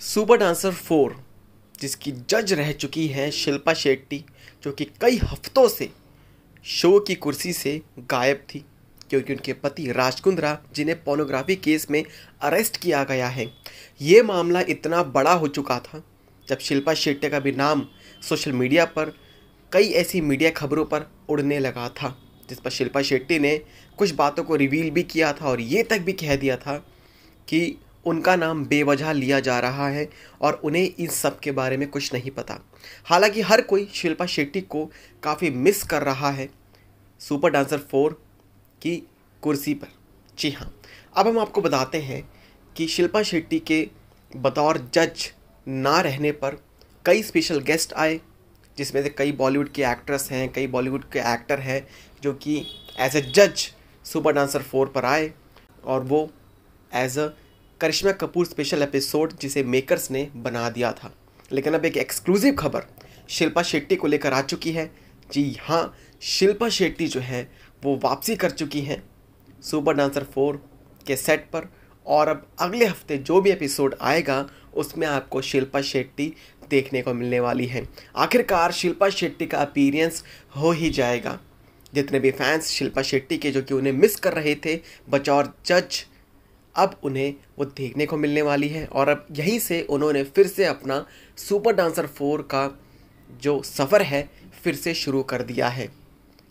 super dancer four जिसकी जज रह चुकी हैं शिल्पा शेट्टी जो कि कई हफ्तों से शो की कुर्सी से गायब थी क्योंकि उनके पति राजकुंद्रा जिन्हें पोर्नोग्राफी केस में अरेस्ट किया गया है ये मामला इतना बड़ा हो चुका था जब शिल्पा शेट्टी का भी नाम सोशल मीडिया पर कई ऐसी मीडिया खबरों पर उड़ने लगा था जिस पर शिल्पा शेट्टी ने कुछ बातों को रिवील भी किया था और ये तक भी कह दिया था कि उनका नाम बेवजह लिया जा रहा है और उन्हें इस सब के बारे में कुछ नहीं पता हालांकि हर कोई शिल्पा शेट्टी को काफ़ी मिस कर रहा है सुपर डांसर फोर की कुर्सी पर जी हाँ अब हम आपको बताते हैं कि शिल्पा शेट्टी के बतौर जज ना रहने पर कई स्पेशल गेस्ट आए जिसमें से कई बॉलीवुड के एक्ट्रेस हैं कई बॉलीवुड के एक्टर हैं जो कि एज ए जज सुपर डांसर फोर पर आए और वो as a Karisma Kapoor special episode जिसे मेकर्स ने बना दिया था लेकिन अब एक एक्सक्लूसिव खबर शिल्पा शेट्टी को लेकर आ चुकी है जी हाँ शिल्पा शेट्टी जो है वो वापसी कर चुकी हैं सुपर डांसर फोर के सेट पर और अब अगले हफ्ते जो भी एपिसोड आएगा उसमें आपको शिल्पा शेट्टी देखने को मिलने वाली है आखिरकार शिल्पा शेट्टी का अपीरियंस हो ही जाएगा जितने भी फैंस शिल्पा शेट्टी के जो कि उन्हें मिस कर रहे थे बचौर जज अब उन्हें वो देखने को मिलने वाली है और अब यहीं से उन्होंने फिर से अपना सुपर डांसर फोर का जो सफ़र है फिर से शुरू कर दिया है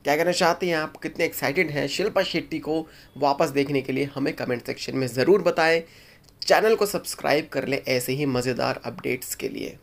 क्या कहना चाहते हैं आप कितने एक्साइटेड हैं शिल्पा शेट्टी को वापस देखने के लिए हमें कमेंट सेक्शन में ज़रूर बताएं चैनल को सब्सक्राइब कर लें ऐसे ही मज़ेदार अपडेट्स के लिए